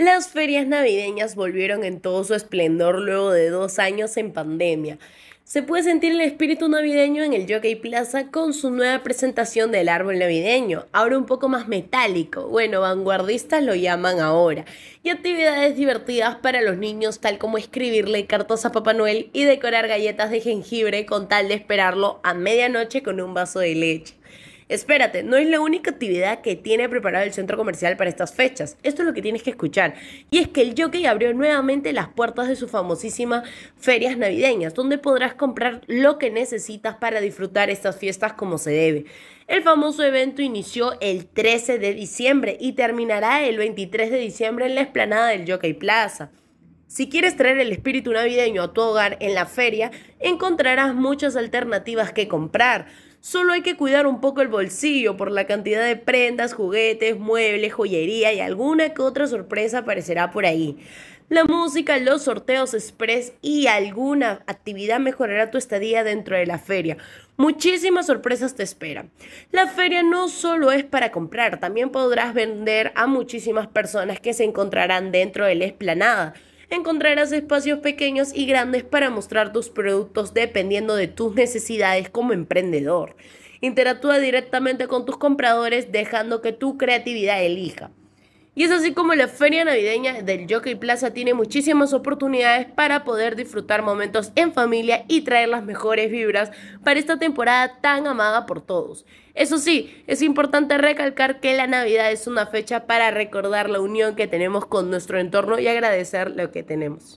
Las ferias navideñas volvieron en todo su esplendor luego de dos años en pandemia. Se puede sentir el espíritu navideño en el Jockey Plaza con su nueva presentación del árbol navideño, ahora un poco más metálico, bueno, vanguardistas lo llaman ahora, y actividades divertidas para los niños tal como escribirle cartas a Papá Noel y decorar galletas de jengibre con tal de esperarlo a medianoche con un vaso de leche. Espérate, no es la única actividad que tiene preparado el centro comercial para estas fechas. Esto es lo que tienes que escuchar. Y es que el Jockey abrió nuevamente las puertas de sus famosísimas ferias navideñas, donde podrás comprar lo que necesitas para disfrutar estas fiestas como se debe. El famoso evento inició el 13 de diciembre y terminará el 23 de diciembre en la esplanada del Jockey Plaza. Si quieres traer el espíritu navideño a tu hogar en la feria, encontrarás muchas alternativas que comprar. Solo hay que cuidar un poco el bolsillo por la cantidad de prendas, juguetes, muebles, joyería y alguna que otra sorpresa aparecerá por ahí. La música, los sorteos express y alguna actividad mejorará tu estadía dentro de la feria. Muchísimas sorpresas te esperan. La feria no solo es para comprar, también podrás vender a muchísimas personas que se encontrarán dentro de la esplanada encontrarás espacios pequeños y grandes para mostrar tus productos dependiendo de tus necesidades como emprendedor. Interactúa directamente con tus compradores dejando que tu creatividad elija. Y es así como la feria navideña del Jockey Plaza tiene muchísimas oportunidades para poder disfrutar momentos en familia y traer las mejores vibras para esta temporada tan amada por todos. Eso sí, es importante recalcar que la Navidad es una fecha para recordar la unión que tenemos con nuestro entorno y agradecer lo que tenemos.